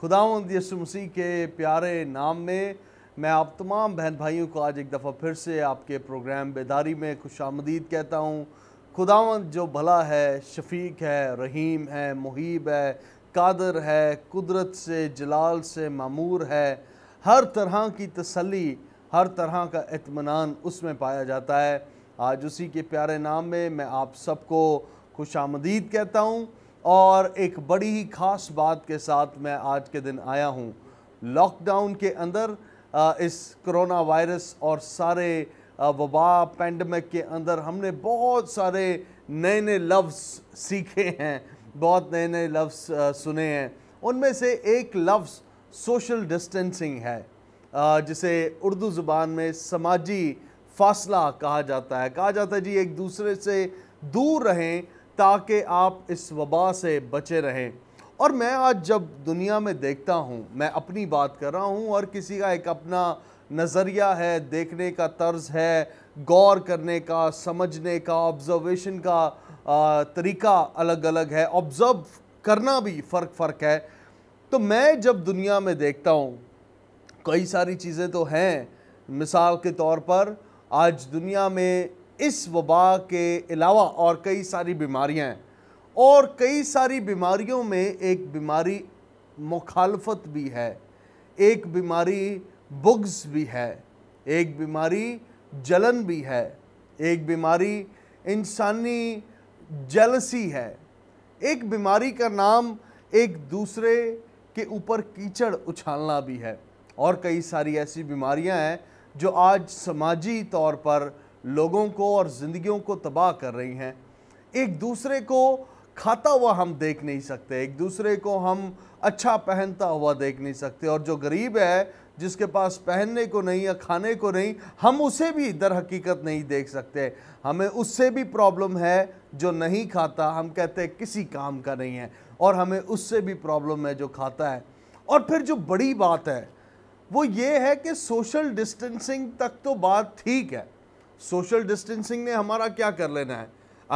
खुदावंद यसु मसीह के प्यारे नाम में मैं आप तमाम बहन भाइयों को आज एक दफ़ा फिर से आपके प्रोग्राम बेदारी में खुश आमदीद कहता हूँ खुदावंद जो भला है शफीक है रहीम है मुहिब है कादर है कुदरत से जलाल से मामूर है हर तरह की तसली हर तरह का इतमान उसमें पाया जाता है आज उसी के प्यारे नाम में मैं आप सबको खुश आमदीद कहता हूँ और एक बड़ी ही ख़ास बात के साथ मैं आज के दिन आया हूँ लॉकडाउन के अंदर इस कोरोना वायरस और सारे वबा पेंडमिक के अंदर हमने बहुत सारे नए नए लफ्ज़ सीखे हैं बहुत नए नए लफ्ज़ सुने हैं उनमें से एक लफ्ज़ सोशल डिस्टेंसिंग है जिसे उर्दू ज़ुबान में समाजी फासला कहा जाता है कहा जाता है जी एक दूसरे से दूर रहें ताकि आप इस वबा से बचे रहें और मैं आज जब दुनिया में देखता हूँ मैं अपनी बात कर रहा हूँ और किसी का एक अपना नज़रिया है देखने का तर्ज है गौर करने का समझने का ऑब्ज़र्वेशन का आ, तरीका अलग अलग है ऑब्ज़र्व करना भी फ़र्क फ़र्क है तो मैं जब दुनिया में देखता हूँ कई सारी चीज़ें तो हैं मिसाल के तौर पर आज दुनिया में इस वबा के अलावा और कई सारी बीमारियां हैं और कई सारी बीमारियों में एक बीमारी मुखालफत भी है एक बीमारी बुग्स भी है एक बीमारी जलन भी है एक बीमारी इंसानी जलसी है एक बीमारी का नाम एक दूसरे के ऊपर कीचड़ उछालना भी है और कई सारी ऐसी बीमारियां हैं जो आज समाजी तौर पर लोगों को और ज़िंदगियों को तबाह कर रही हैं एक दूसरे को खाता हुआ हम देख नहीं सकते एक दूसरे को हम अच्छा पहनता हुआ देख नहीं सकते और जो गरीब है जिसके पास पहनने को नहीं या खाने को नहीं हम उसे भी दर हकीकत नहीं देख सकते हमें उससे भी प्रॉब्लम है जो नहीं खाता हम कहते हैं किसी काम का नहीं है और हमें उससे भी प्रॉब्लम है जो खाता है और फिर जो बड़ी बात है वो ये है कि सोशल डिस्टेंसिंग तक तो बात ठीक है सोशल डिस्टेंसिंग ने हमारा क्या कर लेना है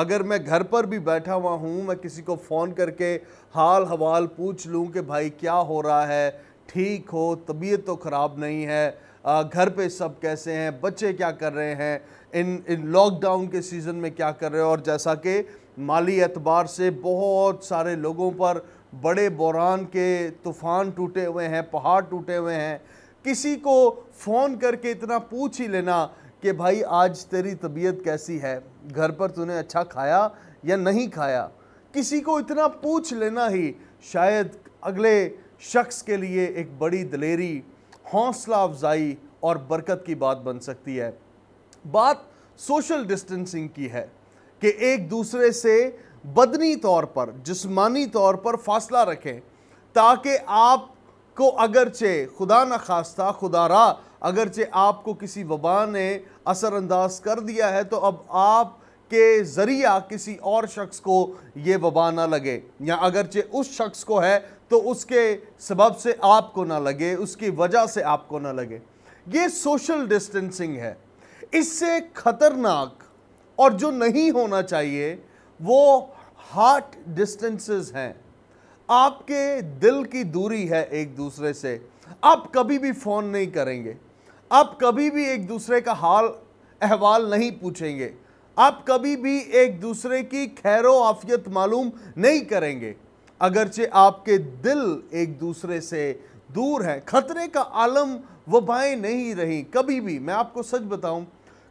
अगर मैं घर पर भी बैठा हुआ हूँ मैं किसी को फ़ोन करके हाल हवाल पूछ लूँ कि भाई क्या हो रहा है ठीक हो तबीयत तो ख़राब नहीं है घर पे सब कैसे हैं बच्चे क्या कर रहे हैं इन इन लॉकडाउन के सीज़न में क्या कर रहे हैं और जैसा कि माली एतबार से बहुत सारे लोगों पर बड़े बुरान के तूफ़ान टूटे हुए हैं पहाड़ टूटे हुए हैं किसी को फ़ोन करके इतना पूछ ही लेना कि भाई आज तेरी तबीयत कैसी है घर पर तूने अच्छा खाया या नहीं खाया किसी को इतना पूछ लेना ही शायद अगले शख्स के लिए एक बड़ी दलेरी हौसला अफजाई और बरकत की बात बन सकती है बात सोशल डिस्टेंसिंग की है कि एक दूसरे से बदनी तौर पर जिस्मानी तौर पर फासला रखें ताकि आप को अगरचे खुदा न खास्ता खुदा रा अगरचे आपको किसी वबा ने असरअंदाज कर दिया है तो अब आप के ज़रिया किसी और शख्स को ये वबा ना लगे या अगरचे उस शख्स को है तो उसके सबब से आपको ना लगे उसकी वजह से आपको ना लगे ये सोशल डिस्टेंसिंग है इससे ख़तरनाक और जो नहीं होना चाहिए वो हार्ट डिस्टेंसेस हैं आपके दिल की दूरी है एक दूसरे से आप कभी भी फ़ोन नहीं करेंगे आप कभी भी एक दूसरे का हाल अहवाल नहीं पूछेंगे आप कभी भी एक दूसरे की खैरो आफियत मालूम नहीं करेंगे अगरचे आपके दिल एक दूसरे से दूर हैं खतरे का आलम वबाएँ नहीं रही कभी भी मैं आपको सच बताऊं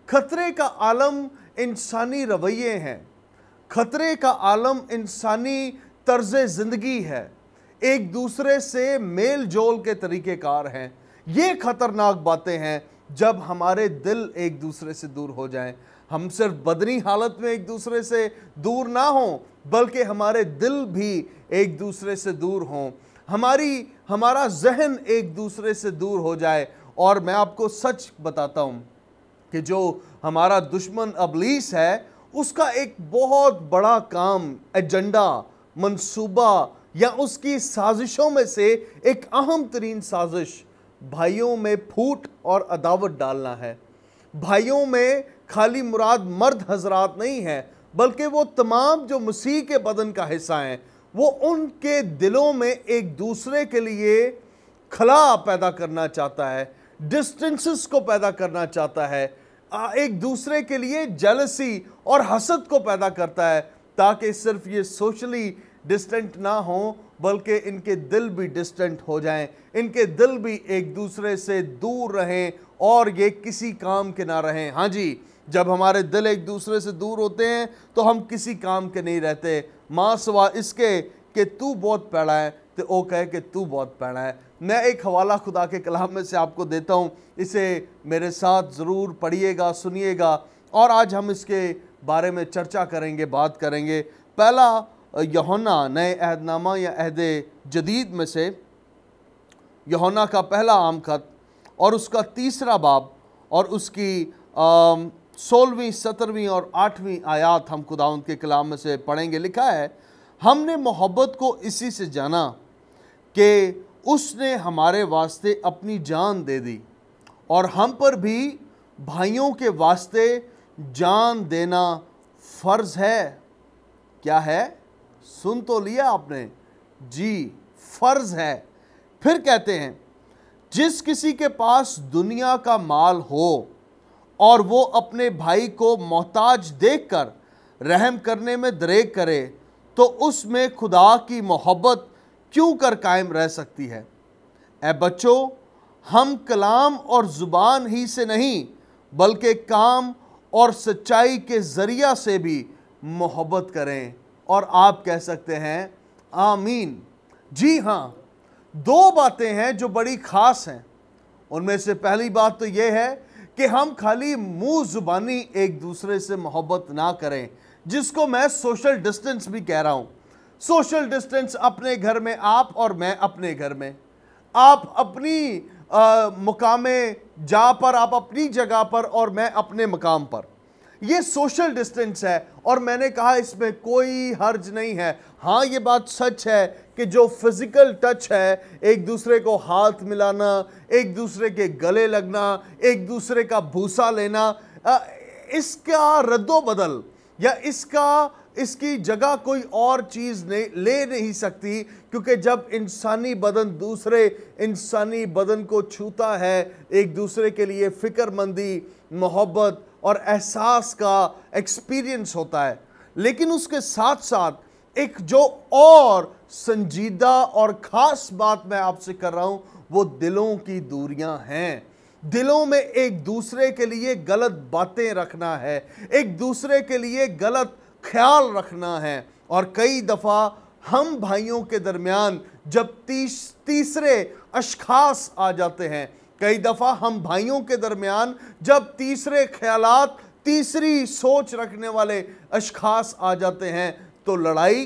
खतरे का आलम इंसानी रवैये हैं खतरे का आलम इंसानी तर्ज ज़िंदगी है एक दूसरे से मेल जोल के तरीक़ेकार हैं ये खतरनाक बातें हैं जब हमारे दिल एक दूसरे से दूर हो जाएं हम सिर्फ बदनी हालत में एक दूसरे से दूर ना हों बल्कि हमारे दिल भी एक दूसरे से दूर हों हमारी हमारा जहन एक दूसरे से दूर हो जाए और मैं आपको सच बताता हूँ कि जो हमारा दुश्मन अबलीस है उसका एक बहुत बड़ा काम एजेंडा मंसूबा या उसकी साजिशों में से एक अहम तरीन साजिश भाइयों में फूट और अदावत डालना है भाइयों में खाली मुराद मर्द हजरात नहीं है बल्कि वो तमाम जो मसीह के बदन का हिस्सा हैं वो उनके दिलों में एक दूसरे के लिए खला पैदा करना चाहता है डिस्टेंसेस को पैदा करना चाहता है एक दूसरे के लिए जलसी और हसद को पैदा करता है ताकि सिर्फ ये सोशली डिस्टेंट ना हो बल्कि इनके दिल भी डिस्टेंट हो जाएं इनके दिल भी एक दूसरे से दूर रहें और ये किसी काम के ना रहें हाँ जी जब हमारे दिल एक दूसरे से दूर होते हैं तो हम किसी काम के नहीं रहते माँ सवा इसके कि तू बहुत पैड़ा है तो वो कहे कि तू बहुत पैड़ा है मैं एक हवाला खुदा के कलाम में से आपको देता हूँ इसे मेरे साथ ज़रूर पढ़िएगा सुनिएगा और आज हम इसके बारे में चर्चा करेंगे बात करेंगे पहला यहोना नए अहदनामा या अहद जदीद में से यहोना का पहला आम खत और उसका तीसरा बाब और उसकी सोलहवीं सत्रहवीं और आठवीं आयात हम खुदाउन के कलाम में से पढ़ेंगे लिखा है हमने मोहब्बत को इसी से जाना कि उसने हमारे वास्ते अपनी जान दे दी और हम पर भी भाइयों के वास्ते जान देना फ़र्ज़ है क्या है सुन तो लिया आपने जी फर्ज है फिर कहते हैं जिस किसी के पास दुनिया का माल हो और वो अपने भाई को मोहताज देखकर रहम करने में दरेक करे तो उसमें खुदा की मोहब्बत क्यों कर कायम रह सकती है ए बच्चों हम कलाम और ज़ुबान ही से नहीं बल्कि काम और सच्चाई के ज़रिया से भी मोहब्बत करें और आप कह सकते हैं आमीन जी हाँ दो बातें हैं जो बड़ी खास हैं उनमें से पहली बात तो यह है कि हम खाली मुंह जुबानी एक दूसरे से मोहब्बत ना करें जिसको मैं सोशल डिस्टेंस भी कह रहा हूँ सोशल डिस्टेंस अपने घर में आप और मैं अपने घर में आप अपनी मुकाम जा पर आप अपनी जगह पर और मैं अपने मकाम पर ये सोशल डिस्टेंस है और मैंने कहा इसमें कोई हर्ज नहीं है हाँ ये बात सच है कि जो फिज़िकल टच है एक दूसरे को हाथ मिलाना एक दूसरे के गले लगना एक दूसरे का भूसा लेना इसका रद्दोबदल या इसका इसकी जगह कोई और चीज़ नहीं ले नहीं सकती क्योंकि जब इंसानी बदन दूसरे इंसानी बदन को छूता है एक दूसरे के लिए फ़िक्रमंदी मोहब्बत और एहसास का एक्सपीरियंस होता है लेकिन उसके साथ साथ एक जो और संजीदा और ख़ास बात मैं आपसे कर रहा हूँ वो दिलों की दूरियाँ हैं दिलों में एक दूसरे के लिए गलत बातें रखना है एक दूसरे के लिए गलत ख्याल रखना है और कई दफ़ा हम भाइयों के दरमियान जब तीस तीसरे अशखास आ जाते हैं कई दफ़ा हम भाइयों के दरमियान जब तीसरे ख्यालात तीसरी सोच रखने वाले अशखास आ जाते हैं तो लड़ाई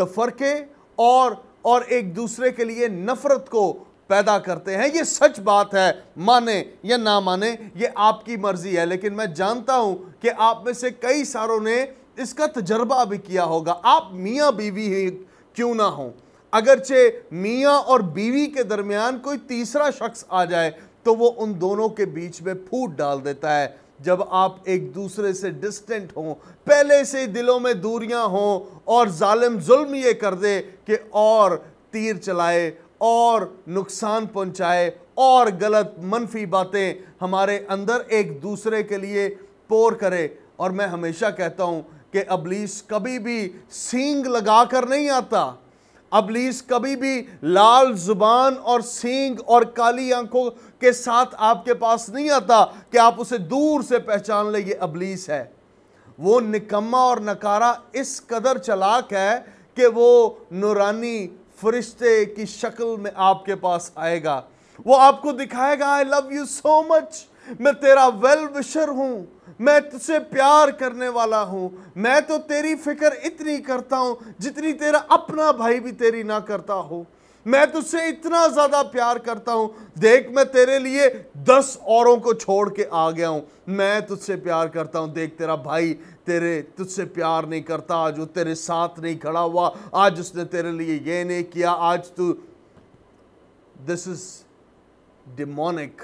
तफरके तो और और एक दूसरे के लिए नफ़रत को पैदा करते हैं ये सच बात है माने या ना माने ये आपकी मर्ज़ी है लेकिन मैं जानता हूँ कि आप में से कई सारों ने इसका तजर्बा भी किया होगा आप मियाँ बीवी ही क्यों ना हो अगरचे मियाँ और बीवी के दरमियान कोई तीसरा शख्स आ जाए तो वो उन दोनों के बीच में फूट डाल देता है जब आप एक दूसरे से डिस्टेंट हों पहले से दिलों में दूरियां हों और जालिम जुल्म ये कर दे कि और तीर चलाए और नुकसान पहुंचाए और गलत मनफी बातें हमारे अंदर एक दूसरे के लिए पोर करे और मैं हमेशा कहता हूं कि अबलीस कभी भी सींग लगा कर नहीं आता अबलीस कभी भी लाल जुबान और सींग और काली आंखों के साथ आपके पास नहीं आता कि आप उसे दूर से पहचान ले ये अबलीस है वो निकम्मा और नकारा इस कदर चलाक है कि वो नूरानी फरिश्ते की शक्ल में आपके पास आएगा वो आपको दिखाएगा I love you so much मैं तेरा वेल विशर हूँ मैं तुझसे प्यार करने वाला हूँ मैं तो तेरी फिक्र इतनी करता हूँ जितनी तेरा अपना भाई भी तेरी ना करता हो मैं तुझसे इतना ज़्यादा प्यार करता हूँ देख मैं तेरे लिए दस औरों को छोड़ के आ गया हूँ मैं तुझसे प्यार करता हूँ देख तेरा भाई तेरे तुझसे प्यार नहीं करता आज वो तेरे साथ नहीं खड़ा हुआ आज उसने तेरे लिए ये नहीं किया आज तू दिस इज़ डिमोनिक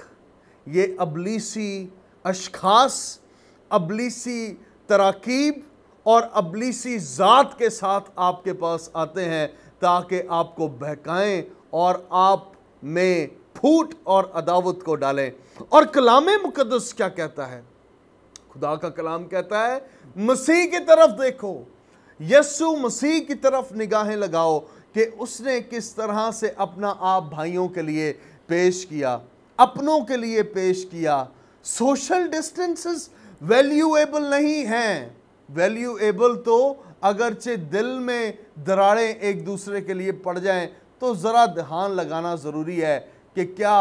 ये अबलीसी अशखास अबलीसी तराकीब और अबलीसी ज़ात के साथ आपके पास आते हैं ताकि आपको बहकाएं और आप में फूट और अदावत को डालें और कलाम मुकदस क्या कहता है खुदा का कलाम कहता है मसीह की तरफ देखो यस्सु मसीह की तरफ निगाहें लगाओ कि उसने किस तरह से अपना आप भाइयों के लिए पेश किया अपनों के लिए पेश किया सोशल डिस्टेंसेस वैल्यूएबल नहीं हैं वैल्यूएबल तो अगरचे दिल में दरारें एक दूसरे के लिए पड़ जाएं तो ज़रा ध्यान लगाना ज़रूरी है कि क्या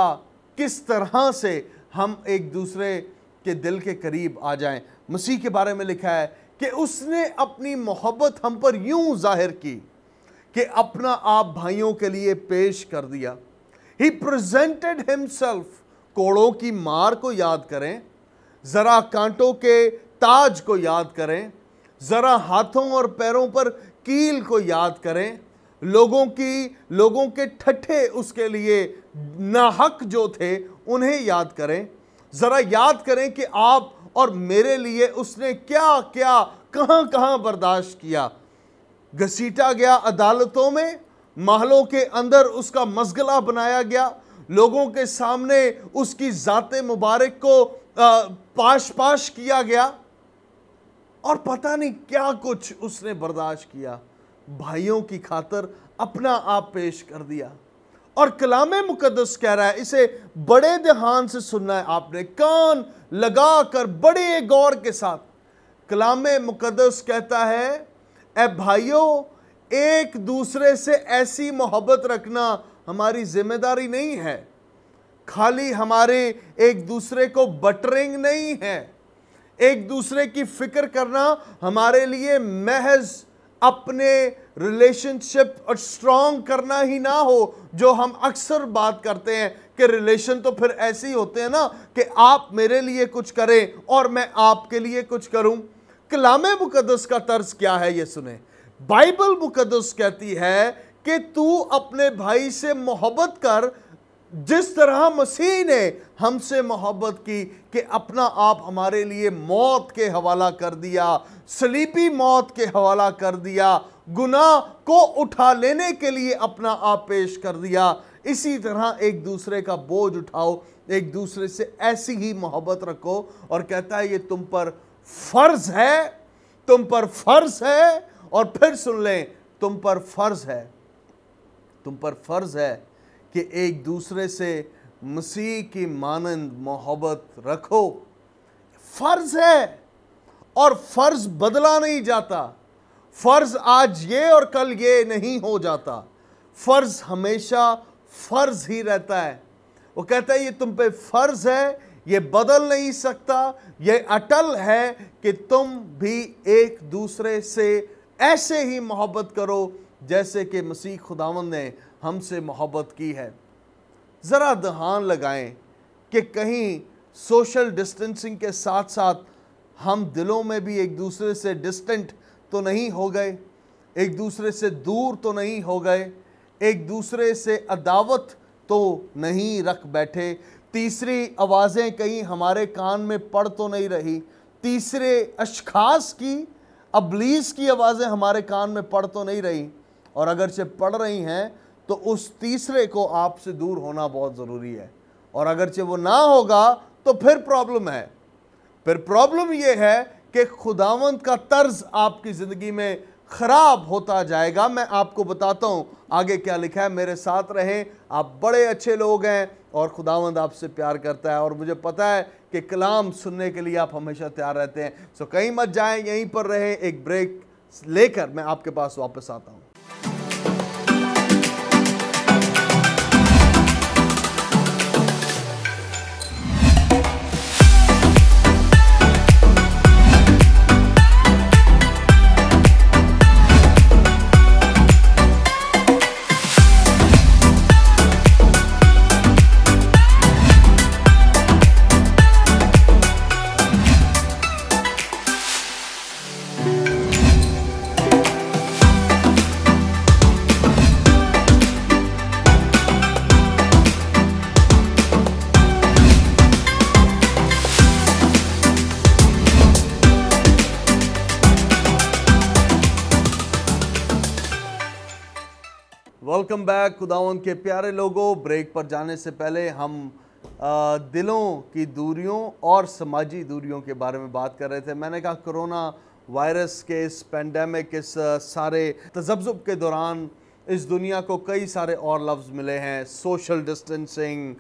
किस तरह से हम एक दूसरे के दिल के करीब आ जाएं मसीह के बारे में लिखा है कि उसने अपनी मोहब्बत हम पर यूं जाहिर की कि अपना आप भाइयों के लिए पेश कर दिया ही प्रजेंटेड हिमसेल्फ कोड़ों की मार को याद करें ज़रा कांटों के ताज को याद करें ज़रा हाथों और पैरों पर कील को याद करें लोगों की लोगों के ठट्ठे उसके लिए नाहक जो थे उन्हें याद करें ज़रा याद करें कि आप और मेरे लिए उसने क्या क्या कहाँ कहाँ बर्दाश्त किया घसीटा गया अदालतों में महलों के अंदर उसका मसगला बनाया गया लोगों के सामने उसकी ज़ात मुबारक को पाश पाश किया गया और पता नहीं क्या कुछ उसने बर्दाश्त किया भाइयों की खातर अपना आप पेश कर दिया और कलाम मुकदस कह रहा है इसे बड़े ध्यान से सुनना है आपने कान लगा कर बड़े गौर के साथ कलाम मुकदस कहता है ए भाइयों एक दूसरे से ऐसी मोहब्बत रखना हमारी जिम्मेदारी नहीं है खाली हमारे एक दूसरे को बटरिंग नहीं है एक दूसरे की फिक्र करना हमारे लिए महज अपने रिलेशनशिप और स्ट्रॉन्ग करना ही ना हो जो हम अक्सर बात करते हैं कि रिलेशन तो फिर ऐसे ही होते हैं ना कि आप मेरे लिए कुछ करें और मैं आपके लिए कुछ करूं कलाम मुकदस का तर्ज क्या है ये सुने बाइबल मुकदस कहती है कि तू अपने भाई से मोहब्बत कर जिस तरह मसीह ने हमसे मोहब्बत की कि अपना आप हमारे लिए मौत के हवाला कर दिया स्लीपी मौत के हवाला कर दिया गुनाह को उठा लेने के लिए अपना आप पेश कर दिया इसी तरह एक दूसरे का बोझ उठाओ एक दूसरे से ऐसी ही मोहब्बत रखो और कहता है ये तुम पर फर्ज है तुम पर फर्ज है और फिर सुन लें तुम पर फ़र्ज़ है तुम पर फ़र्ज़ है कि एक दूसरे से मसीह की मानंद मोहब्बत रखो फ़र्ज़ है और फ़र्ज़ बदला नहीं जाता फ़र्ज़ आज ये और कल ये नहीं हो जाता फ़र्ज़ हमेशा फ़र्ज़ ही रहता है वो कहता है ये तुम पे फ़र्ज़ है ये बदल नहीं सकता ये अटल है कि तुम भी एक दूसरे से ऐसे ही मोहब्बत करो जैसे कि मसीह खुदावन ने हमसे मोहब्बत की है ज़रा दहान लगाएं कि कहीं सोशल डिस्टेंसिंग के साथ साथ हम दिलों में भी एक दूसरे से डिस्टेंट तो नहीं हो गए एक दूसरे से दूर तो नहीं हो गए एक दूसरे से अदावत तो नहीं रख बैठे तीसरी आवाज़ें कहीं हमारे कान में पड़ तो नहीं रही तीसरे अशखास की अबलीस की आवाज़ें हमारे कान में पड़ तो नहीं रही और अगरचे पड़ रही हैं तो उस तीसरे को आपसे दूर होना बहुत ज़रूरी है और अगरचे वो ना होगा तो फिर प्रॉब्लम है फिर प्रॉब्लम ये है कि खुदावंत का तर्ज आपकी ज़िंदगी में ख़राब होता जाएगा मैं आपको बताता हूँ आगे क्या लिखा है मेरे साथ रहें आप बड़े अच्छे लोग हैं और खुदावंद आपसे प्यार करता है और मुझे पता है कि कलाम सुनने के लिए आप हमेशा तैयार रहते हैं सो कहीं मत जाएं यहीं पर रहें एक ब्रेक लेकर मैं आपके पास वापस आता हूँ खुदावन के प्यारे लोगों ब्रेक पर जाने से पहले हम दिलों की दूरियों और समाजी दूरियों के बारे में बात कर रहे थे मैंने कहा कोरोना वायरस के इस पेंडेमिक इस सारे तजब्जुब के दौरान इस दुनिया को कई सारे और लफ्ज़ मिले हैं सोशल डिस्टेंसिंग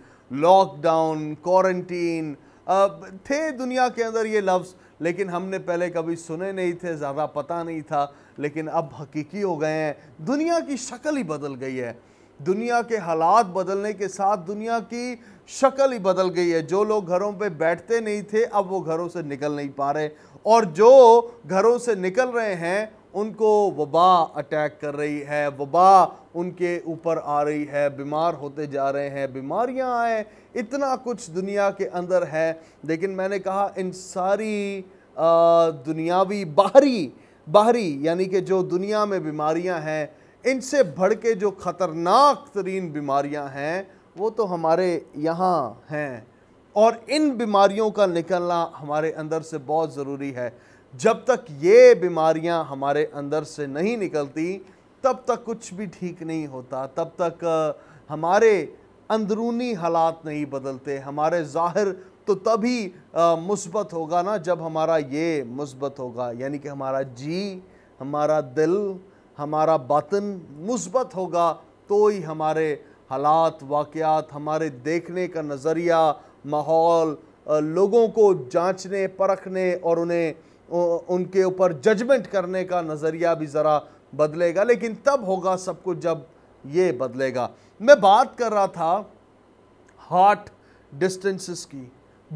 लॉकडाउन क्वारंटीन थे दुनिया के अंदर ये लफ्ज़ लेकिन हमने पहले कभी सुने नहीं थे ज़्यादा पता नहीं था लेकिन अब हकीकी हो गए हैं दुनिया की शक्ल ही बदल गई है दुनिया के हालात बदलने के साथ दुनिया की शक्ल ही बदल गई है जो लोग घरों पे बैठते नहीं थे अब वो घरों से निकल नहीं पा रहे और जो घरों से निकल रहे हैं उनको वबा अटैक कर रही है वबा उनके ऊपर आ रही है बीमार होते जा रहे हैं बीमारियां आए इतना कुछ दुनिया के अंदर है लेकिन मैंने कहा इन सारी दुनियावी बाहरी बाहरी यानी कि जो दुनिया में बीमारियां हैं इनसे बढ़ के जो ख़तरनाक तरीन बीमारियां हैं वो तो हमारे यहाँ हैं और इन बीमारियों का निकलना हमारे अंदर से बहुत ज़रूरी है जब तक ये बीमारियां हमारे अंदर से नहीं निकलती तब तक कुछ भी ठीक नहीं होता तब तक हमारे अंदरूनी हालात नहीं बदलते हमारे ज़ाहिर तो तभी मुस्बत होगा ना जब हमारा ये मुस्बत होगा यानी कि हमारा जी हमारा दिल हमारा बातन मुस्बत होगा तो ही हमारे हालात वाक़ात हमारे देखने का नज़रिया माहौल लोगों को जांचने परखने और उन्हें उनके ऊपर जजमेंट करने का नज़रिया भी ज़रा बदलेगा लेकिन तब होगा सब कुछ जब ये बदलेगा मैं बात कर रहा था हार्ट डिस्टेंसेस की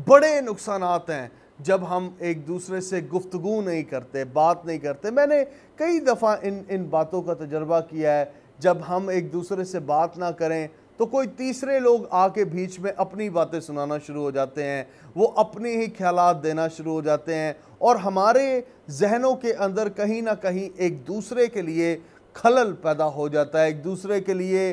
बड़े नुकसान हैं जब हम एक दूसरे से गुफ्तगु नहीं करते बात नहीं करते मैंने कई दफ़ा इन इन बातों का तजर्बा किया है जब हम एक दूसरे से बात ना करें तो कोई तीसरे लोग आके बीच में अपनी बातें सुनाना शुरू हो जाते हैं वो अपने ही ख्याल देना शुरू हो जाते हैं और हमारे जहनों के अंदर कहीं ना कहीं एक दूसरे के लिए खलल पैदा हो जाता है एक दूसरे के लिए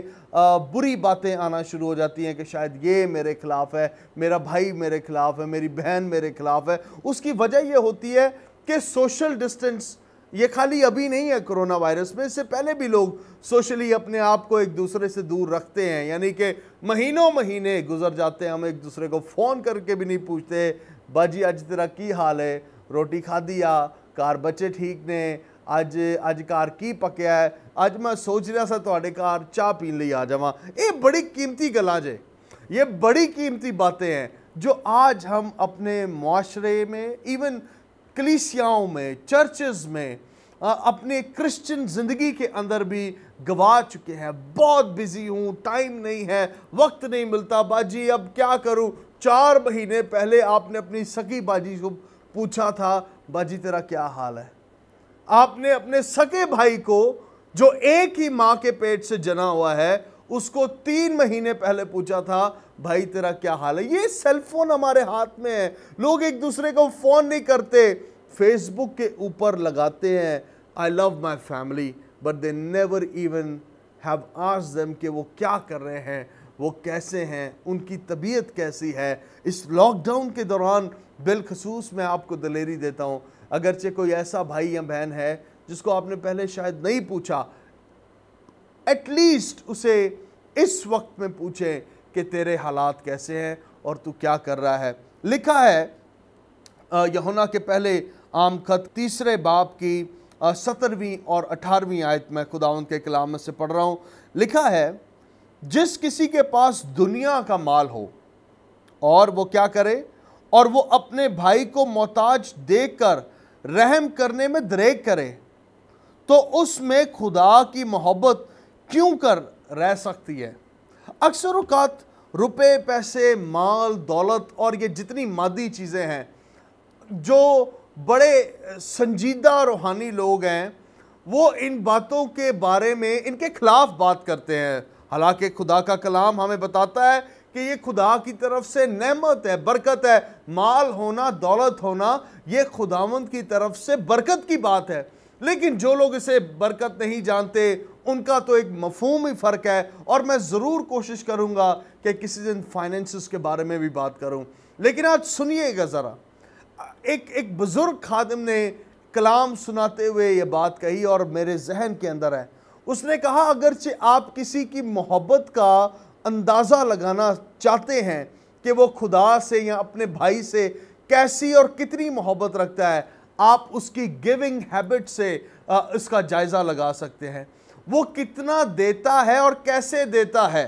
बुरी बातें आना शुरू हो जाती हैं कि शायद ये मेरे ख़िलाफ़ है मेरा भाई मेरे ख़िलाफ़ है मेरी बहन मेरे ख़िलाफ़ है उसकी वजह यह होती है कि सोशल डिस्टेंस ये खाली अभी नहीं है कोरोना वायरस में इससे पहले भी लोग सोशली अपने आप को एक दूसरे से दूर रखते हैं यानी कि महीनों महीने गुजर जाते हैं हम एक दूसरे को फ़ोन करके भी नहीं पूछते बाजी आज तेरा की हाल है रोटी खा दिया कार बच्चे ठीक ने अज अज घर की ਪੱਕਿਆ है अज मैं सोच रहा सर थोड़े घर चाह पीन ਲਈ आ जाव ये बड़ी कीमती ਗੱਲਾਂ जे ये बड़ी कीमती बातें हैं जो आज हम अपने माशरे में इवन कलीसियाओं में चर्चेज में अपने क्रिश्चियन ज़िंदगी के अंदर भी गवा चुके हैं बहुत बिज़ी हूँ टाइम नहीं है वक्त नहीं मिलता बाजी अब क्या करूँ चार महीने पहले आपने अपनी सकी बाजी को पूछा था बाजी तेरा क्या हाल है आपने अपने सके भाई को जो एक ही माँ के पेट से जना हुआ है उसको तीन महीने पहले पूछा था भाई तेरा क्या हाल है ये सेलफोन हमारे हाथ में है लोग एक दूसरे को फ़ोन नहीं करते फेसबुक के ऊपर लगाते हैं I love my family but they never even have आज देम कि वो क्या कर रहे हैं वो कैसे हैं उनकी तबीयत कैसी है इस लॉकडाउन के दौरान बिलखसूस मैं आपको दलेरी देता हूँ अगरचे कोई ऐसा भाई या बहन है जिसको आपने पहले शायद नहीं पूछा एटलीस्ट उसे इस वक्त में पूछें कि तेरे हालात कैसे हैं और तू क्या कर रहा है लिखा है यहुना के पहले आम खत तीसरे बाप की सत्रहवीं और अठारहवीं आयत में खुदावन के कलाम में से पढ़ रहा हूँ लिखा है जिस किसी के पास दुनिया का माल हो और वो क्या करे और वो अपने भाई को मोहताज कर रहम करने में दरेक करे तो उसमें खुदा की मोहब्बत क्यों कर रह सकती है अक्सर अवकात रुपए पैसे माल दौलत और ये जितनी मादी चीज़ें हैं जो बड़े संजीदा रूहानी लोग हैं वो इन बातों के बारे में इनके खिलाफ बात करते हैं हालांकि खुदा का कलाम हमें बताता है कि ये खुदा की तरफ से नेमत है बरकत है माल होना दौलत होना ये खुदावंद की तरफ से बरकत की बात है लेकिन जो लोग इसे बरकत नहीं जानते उनका तो एक मफहम ही फ़र्क है और मैं ज़रूर कोशिश करूँगा कि किसी दिन फाइनेंस के बारे में भी बात करूँ लेकिन आज सुनिएगा ज़रा एक एक बुज़ुर्ग खादम ने कलाम सुनाते हुए ये बात कही और मेरे जहन के अंदर है उसने कहा अगरचे आप किसी की मोहब्बत का अंदाज़ा लगाना चाहते हैं कि वो खुदा से या अपने भाई से कैसी और कितनी मोहब्बत रखता है आप उसकी गिविंग हैबिट से इसका जायज़ा लगा सकते हैं वो कितना देता है और कैसे देता है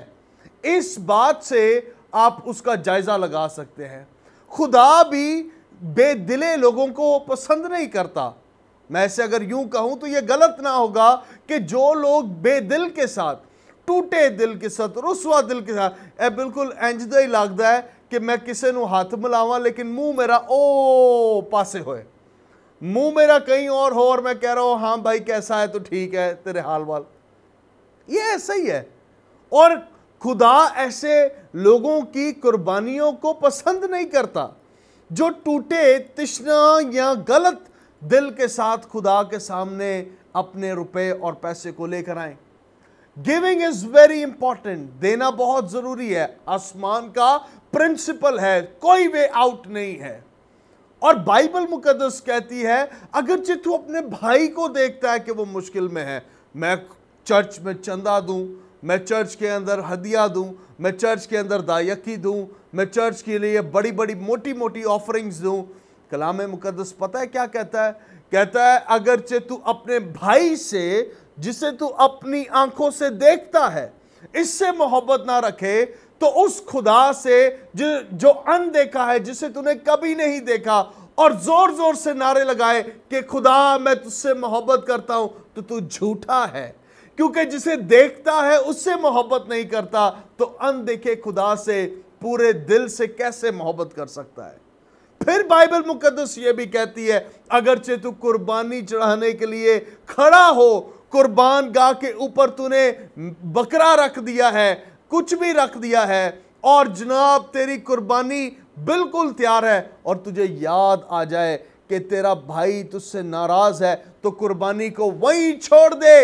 इस बात से आप उसका जायज़ा लगा सकते हैं खुदा भी बेदिले लोगों को पसंद नहीं करता मैं ऐसे अगर यूं कहूं तो ये गलत ना होगा कि जो लोग बेदिल के साथ टूटे दिल के साथ रुसवा दिल के साथ ਇਹ ਬਿਲਕੁਲ ही लगता है कि मैं किसी हाथ ਕਿਸੇ लेकिन ਹੱਥ ਮਿਲਾਵਾਂ ਲੇਕਿਨ ਮੂੰਹ ਮੇਰਾ ਉਹ मेरा कहीं और हो और मैं कह रहा हूं हाँ भाई कैसा है तो ठीक है तेरे हाल वाल ये ऐसा ही है और खुदा ऐसे लोगों की कुर्बानियों को पसंद नहीं करता जो टूटे तिश्ना या गलत दिल के साथ खुदा के सामने अपने रुपए और पैसे को लेकर आए गिविंग इज वेरी इंपॉर्टेंट देना बहुत जरूरी है आसमान का प्रिंसिपल है कोई वे आउट नहीं है और बाइबल मुकदस कहती है अगरचे तू अपने भाई को देखता है कि वो मुश्किल में है मैं चर्च में चंदा दूं मैं चर्च के अंदर हदिया दूं मैं चर्च के अंदर दायकी दूं मैं चर्च के लिए बड़ी बड़ी मोटी मोटी ऑफरिंग्स दूं कलाम मुकदस पता है क्या कहता है कहता है अगरचे तू अपने भाई से जिसे तू अपनी आंखों से देखता है इससे मोहब्बत ना रखे तो उस खुदा से जो जो अनदेखा है जिसे तूने कभी नहीं देखा और जोर जोर से नारे लगाए कि खुदा मैं तुझसे मोहब्बत करता हूं तो तू झूठा है क्योंकि जिसे देखता है उससे मोहब्बत नहीं करता तो अनदेखे खुदा से पूरे दिल से कैसे मोहब्बत कर सकता है फिर बाइबल मुकदस ये भी कहती है अगरचे तू कुर्बानी चढ़ाने के लिए खड़ा हो कुर्बान गाह के ऊपर तूने बकरा रख दिया है कुछ भी रख दिया है और जनाब तेरी कुर्बानी बिल्कुल तैयार है और तुझे याद आ जाए कि तेरा भाई तुझसे नाराज है तो कुर्बानी को वहीं छोड़ दे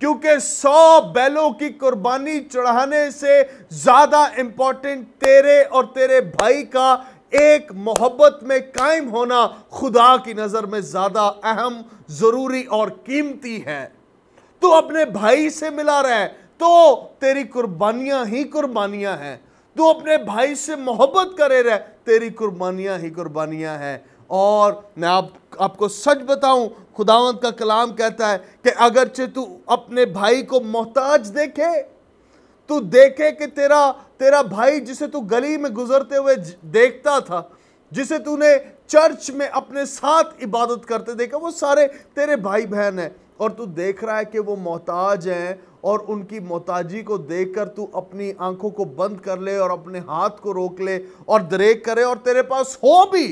क्योंकि सौ बैलों की कुर्बानी चढ़ाने से ज्यादा इंपॉर्टेंट तेरे और तेरे भाई का एक मोहब्बत में कायम होना खुदा की नज़र में ज़्यादा अहम ज़रूरी और कीमती है तू अपने भाई से मिला रहा है तो तेरी कुर्बानियां ही कुर्बानियां हैं तू अपने भाई से मोहब्बत करे रहे तेरी कुर्बानियां ही कुर्बानियां हैं और मैं आप आपको सच बताऊं खुदावंत का कलाम कहता है कि अगरचे तू अपने भाई को मोहताज देखे तू देखे कि तेरा तेरा भाई जिसे तू गली में गुजरते हुए देखता था जिसे तूने चर्च में अपने साथ इबादत करते देखा वो सारे तेरे भाई बहन हैं और तू देख रहा है कि वो मोहताज हैं और उनकी मोहताजी को देखकर तू अपनी आंखों को बंद कर ले और अपने हाथ को रोक ले और दरेक करे और तेरे पास हो भी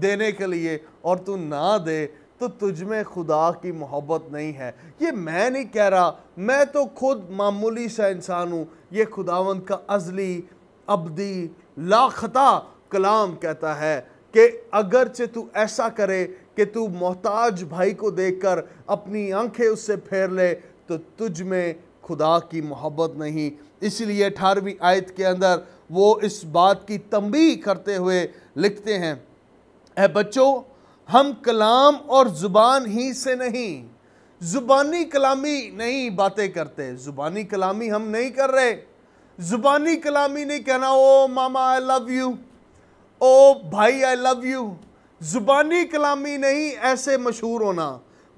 देने के लिए और तू ना दे तो तुझ में खुदा की मोहब्बत नहीं है ये मैं नहीं कह रहा मैं तो खुद मामूली सा इंसान हूँ ये खुदावंद का अजली अबदी लाखता कलाम कहता है कि अगरचे तू ऐसा करे कि तू मोहताज भाई को देखकर अपनी आंखें उससे फेर ले तो तुझ में खुदा की मोहब्बत नहीं इसलिए अठारहवीं आयत के अंदर वो इस बात की तंबी करते हुए लिखते हैं ए बच्चों हम कलाम और ज़ुबान ही से नहीं ज़ुबानी कलामी नहीं बातें करते ज़ुबानी कलामी हम नहीं कर रहे ज़ुबानी कलामी नहीं कहना ओ मामा आई लव यू ओ भाई आई लव यू ज़ुबानी कलामी नहीं ऐसे मशहूर होना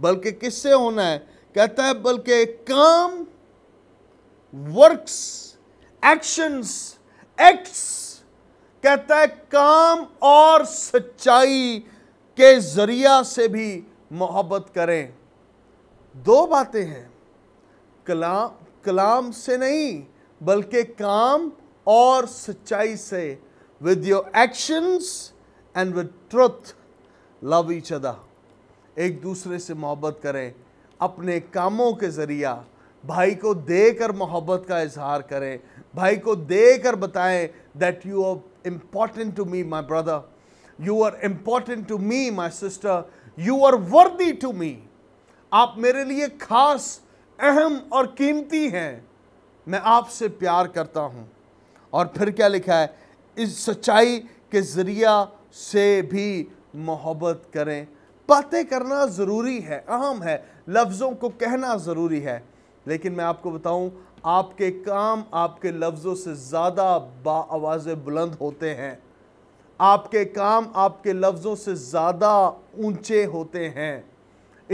बल्कि किससे होना है कहता है बल्कि काम वर्क्स एक्शंस एक्ट्स कहता है काम और सच्चाई के ज़रिया से भी मोहब्बत करें दो बातें हैं कलाम कलाम से नहीं बल्कि काम और सच्चाई से with your actions and with truth love each other एक दूसरे से मोहब्बत करें अपने कामों के ज़रिया भाई को देकर मोहब्बत का इजहार करें भाई को देकर बताएं that you are important to me my brother you are important to me my sister you are worthy to me आप मेरे लिए खास अहम और कीमती हैं मैं आपसे प्यार करता हूँ और फिर क्या लिखा है इस सच्चाई के ज़रिया से भी मोहब्बत करें बातें करना ज़रूरी है अहम है लफ्ज़ों को कहना ज़रूरी है लेकिन मैं आपको बताऊं आपके काम आपके लफ्ज़ों से ज़्यादा आवाज़ें बुलंद होते हैं आपके काम आपके लफ्ज़ों से ज़्यादा ऊंचे होते हैं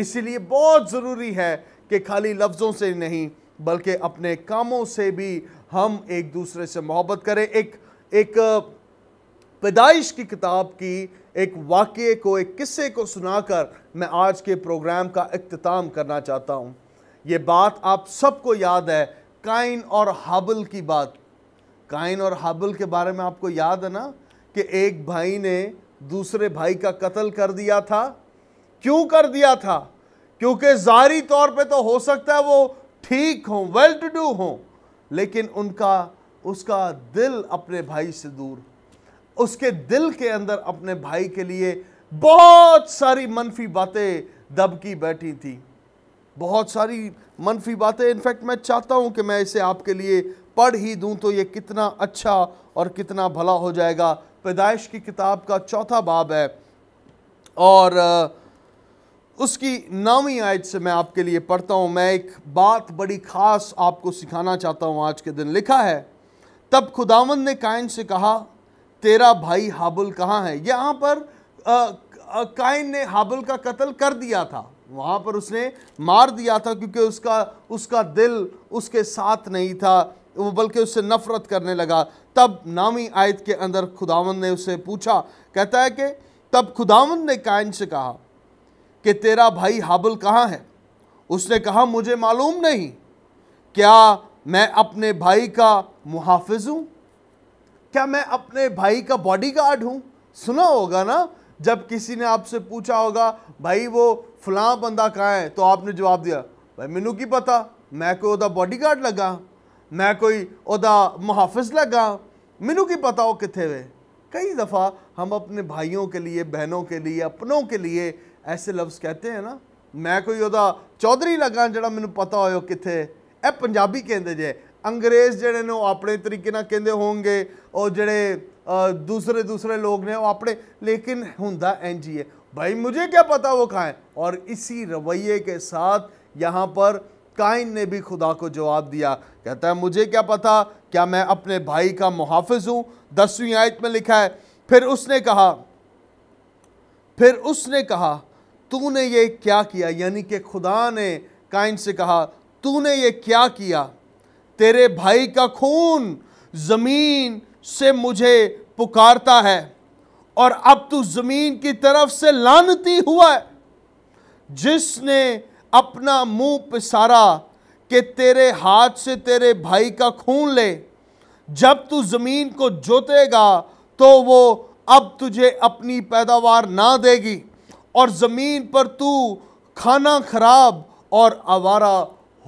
इसलिए बहुत ज़रूरी है कि खाली लफ्ज़ों से नहीं बल्कि अपने कामों से भी हम एक दूसरे से मोहब्बत करें एक एक पैदाइश की किताब की एक वाक्य को एक किस्से को सुनाकर मैं आज के प्रोग्राम का अख्ताम करना चाहता हूँ ये बात आप सबको याद है काइन और हाबल की बात काइन और हाबल के बारे में आपको याद है ना कि एक भाई ने दूसरे भाई का कत्ल कर दिया था क्यों कर दिया था क्योंकि जारी तौर पे तो हो सकता है वो ठीक हों वेल टू डू हों लेकिन उनका उसका दिल अपने भाई से दूर उसके दिल के अंदर अपने भाई के लिए बहुत सारी मनफी बातें दबकी बैठी थी बहुत सारी मनफी बातें इनफैक्ट मैं चाहता हूं कि मैं इसे आपके लिए पढ़ ही दूं तो ये कितना अच्छा और कितना भला हो जाएगा पैदाइश की किताब का चौथा बाब है और उसकी नौवीं आयत से मैं आपके लिए पढ़ता हूं मैं एक बात बड़ी ख़ास आपको सिखाना चाहता हूं आज के दिन लिखा है तब खुदावन ने कायन से कहा तेरा भाई हाबुल कहाँ है यहाँ पर काइन ने हाबुल का कत्ल कर दिया था वहाँ पर उसने मार दिया था क्योंकि उसका उसका दिल उसके साथ नहीं था वो बल्कि उससे नफ़रत करने लगा तब नामी आयत के अंदर खुदावन ने उसे पूछा कहता है कि तब खुदावन ने कायन से कहा कि तेरा भाई हाबुल कहाँ है उसने कहा मुझे मालूम नहीं क्या मैं अपने भाई का मुहाफ़ हूँ क्या मैं अपने भाई का बॉडी गार्ड हूँ सुना होगा ना जब किसी ने आपसे पूछा होगा भाई वो फलां बंदा कहाँ है तो आपने जवाब दिया भाई मैनू की पता मैं कोई ओदा बॉडी गार्ड लगा मैं कोई ओदा मुहाफिज लगा मैनू की पता वो कितने वे कई दफ़ा हम अपने भाइयों के लिए बहनों के लिए अपनों के लिए ऐसे लफ्ज़ कहते हैं ना मैं कोई ओदा चौधरी लगा जो मैं पता हो कितने ये पंजाबी कहें जे अंग्रेज जड़े ने अपने तरीके केंद्र हो गए और जड़े दूसरे दूसरे लोग ने अपने लेकिन हुंदा एन जी है भाई मुझे क्या पता वो कहाँ है और इसी रवैये के साथ यहाँ पर काइन ने भी खुदा को जवाब दिया कहता है मुझे क्या पता क्या मैं अपने भाई का मुहाफ़ हूँ दसवीं आयत में लिखा है फिर उसने कहा फिर उसने कहा तूने ये क्या किया यानी कि खुदा ने काइन से कहा तूने ये क्या किया तेरे भाई का खून ज़मीन से मुझे पुकारता है और अब तू ज़मीन की तरफ से लानती हुआ है जिसने अपना मुंह पिसारा कि तेरे हाथ से तेरे भाई का खून ले जब तू ज़मीन को जोतेगा तो वो अब तुझे अपनी पैदावार ना देगी और ज़मीन पर तू खाना खराब और आवारा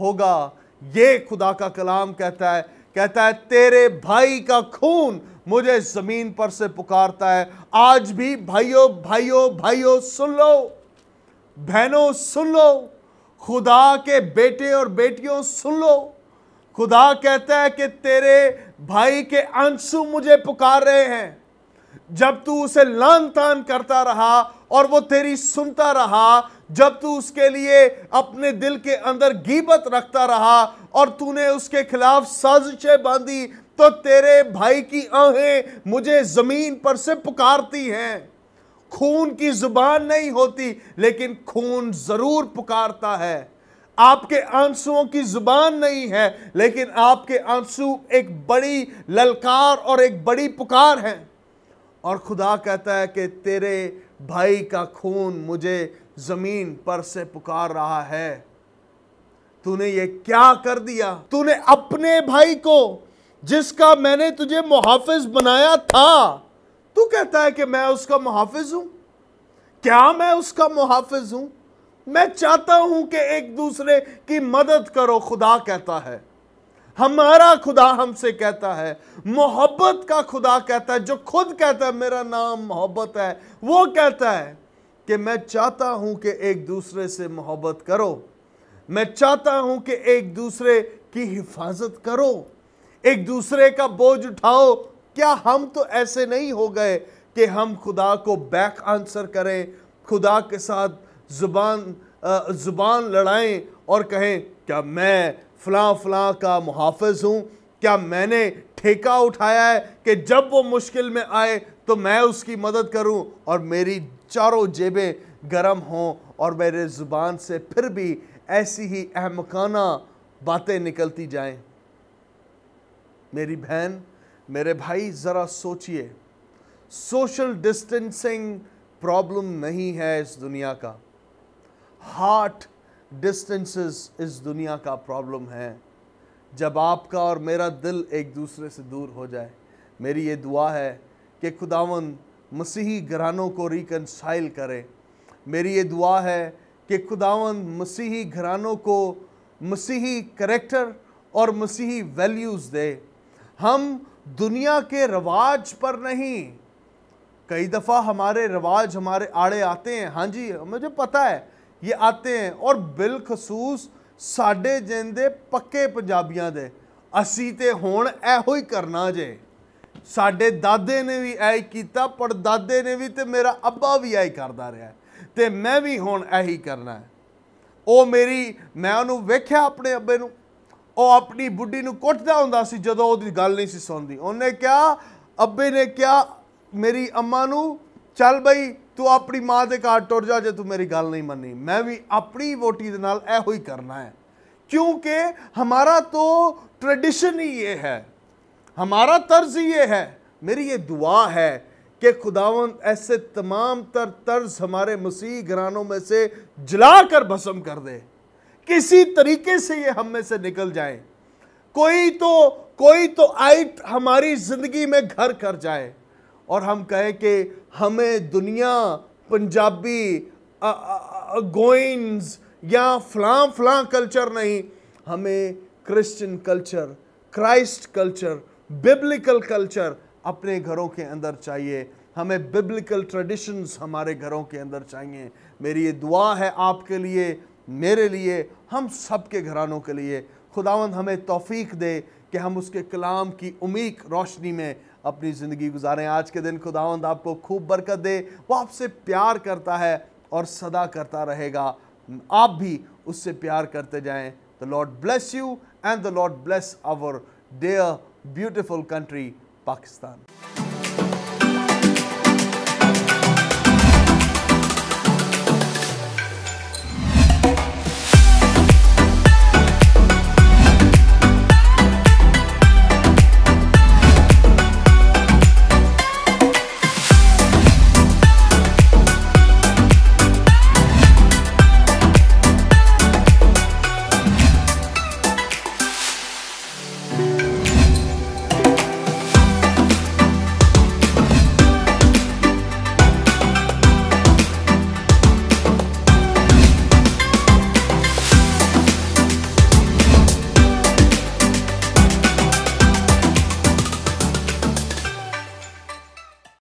होगा ये खुदा का कलाम कहता है कहता है तेरे भाई का खून मुझे ज़मीन पर से पुकारता है आज भी भाइयों भाइयों भाइयों सुन लो बहनों सुन लो खुदा के बेटे और बेटियों सुन लो खुदा कहता है कि तेरे भाई के आंसू मुझे पुकार रहे हैं जब तू उसे लान तान करता रहा और वो तेरी सुनता रहा जब तू उसके लिए अपने दिल के अंदर गीबत रखता रहा और तूने उसके खिलाफ साजिशें बांधी तो तेरे भाई की आहें मुझे ज़मीन पर से पुकारती हैं खून की जुबान नहीं होती लेकिन खून ज़रूर पुकारता है आपके आंसुओं की जुबान नहीं है लेकिन आपके आंसू एक बड़ी ललकार और एक बड़ी पुकार है और खुदा कहता है कि तेरे भाई का खून मुझे जमीन पर से पुकार रहा है तूने ये क्या कर दिया तूने अपने भाई को जिसका मैंने तुझे मुहाफिज बनाया था तू कहता है कि मैं उसका मुहाफिज हूं क्या मैं उसका मुहाफिज हूं मैं चाहता हूं कि एक दूसरे की मदद करो खुदा कहता है हमारा खुदा हमसे कहता है मोहब्बत का खुदा कहता है जो खुद कहता है मेरा नाम मोहब्बत है वो कहता है कि मैं चाहता हूं कि एक दूसरे से मोहब्बत करो मैं चाहता हूं कि एक दूसरे की हिफाजत करो एक दूसरे का बोझ उठाओ क्या हम तो ऐसे नहीं हो गए कि हम खुदा को बैक आंसर करें खुदा के साथ ज़ुबान ज़ुबान लड़ाएं और कहें क्या मैं फलां फलां का मुहाफ़ हूँ क्या मैंने ठेका उठाया है कि जब वो मुश्किल में आए तो मैं उसकी मदद करूं और मेरी चारों जेबें गर्म हों और मेरे ज़ुबान से फिर भी ऐसी ही अहमकाना बातें निकलती जाएं। मेरी बहन मेरे भाई ज़रा सोचिए सोशल डिस्टेंसिंग प्रॉब्लम नहीं है इस दुनिया का हार्ट डिस्टेंसेस इस दुनिया का प्रॉब्लम है जब आपका और मेरा दिल एक दूसरे से दूर हो जाए मेरी ये दुआ है कि खुदावन मसीही घरानों को रिकनसाइल करें मेरी ये दुआ है कि खुदावन मसीही घरानों को मसीही करेक्टर और मसीही वैल्यूज़ दे हम दुनिया के रवाज पर नहीं कई दफ़ा हमारे रवाज हमारे आड़े आते हैं हाँ जी मुझे पता है ये आते हैं और बिलखसूस साढ़े जेंदे पक्के ਪੰਜਾਬੀਆਂ दे असी तो हूँ ਇਹੋ करना जे ਸਾਡੇ ਦਾਦੇ ਨੇ ਵੀ ਐ ਕੀਤਾ ਪਰ ਦਾਦੇ ਨੇ ਵੀ ਤੇ ਮੇਰਾ ਅੱਬਾ ਵੀ ਐ ਕਰਦਾ ਰਿਹਾ ਤੇ ਮੈਂ ਵੀ ਹੁਣ ਐਹੀ ਕਰਨਾ ਹੈ ਉਹ ਮੇਰੀ ਮੈਂ ਉਹਨੂੰ ਵੇਖਿਆ ਆਪਣੇ ਅੱਬੇ ਨੂੰ ਉਹ ਆਪਣੀ ਬੁੱਢੀ ਨੂੰ ਕੁੱਟਦਾ ਹੁੰਦਾ ਸੀ ਜਦੋਂ ਉਹਦੀ ਗੱਲ ਨਹੀਂ ਸੀ ਸੁਣਦੀ ਉਹਨੇ ਕਿਹਾ ਅੱਬੇ ਨੇ ਕਿਹਾ ਮੇਰੀ ਅੰਮਾ ਨੂੰ ਚੱਲ ਬਈ ਤੂੰ ਆਪਣੀ ਮਾਂ ਦੇ ਘਰ ਟੁਰ ਜਾ ਜੇ ਤੂੰ ਮੇਰੀ ਗੱਲ ਨਹੀਂ ਮੰਨੀ ਮੈਂ ਵੀ ਆਪਣੀ ਵੋਟੀ ਦੇ ਨਾਲ ਇਹੋ ਹੀ ਕਰਨਾ ਹੈ ਕਿਉਂਕਿ ਹਮਾਰਾ ਤੋਂ ਟ੍ਰੈਡੀਸ਼ਨ ਹੀ ਇਹ ਹੈ हमारा तर्ज ये है मेरी ये दुआ है कि खुदावन ऐसे तमाम तर तर्ज हमारे मसीह घरानों में से जला कर भस्म कर दे किसी तरीके से ये हम में से निकल जाए कोई तो कोई तो आइट हमारी ज़िंदगी में घर कर जाए और हम कहें कि हमें दुनिया पंजाबी गोइंस या फलां फलां कल्चर नहीं हमें Christian culture Christ culture biblical culture अपने घरों के अंदर चाहिए हमें बिब्लिकल ट्रेडिशंस हमारे घरों के अंदर चाहिए मेरी ये दुआ है आपके लिए मेरे लिए हम सब के घरानों के लिए खुदावंद हमें तौफीक दे कि हम उसके कलाम की उमीक रोशनी में अपनी ज़िंदगी गुजारें आज के दिन खुदावंद आपको खूब बरकत दे वो आपसे प्यार करता है और सदा करता रहेगा आप भी उससे प्यार करते जाएं the lord bless you and the lord bless our dear beautiful country, Pakistan.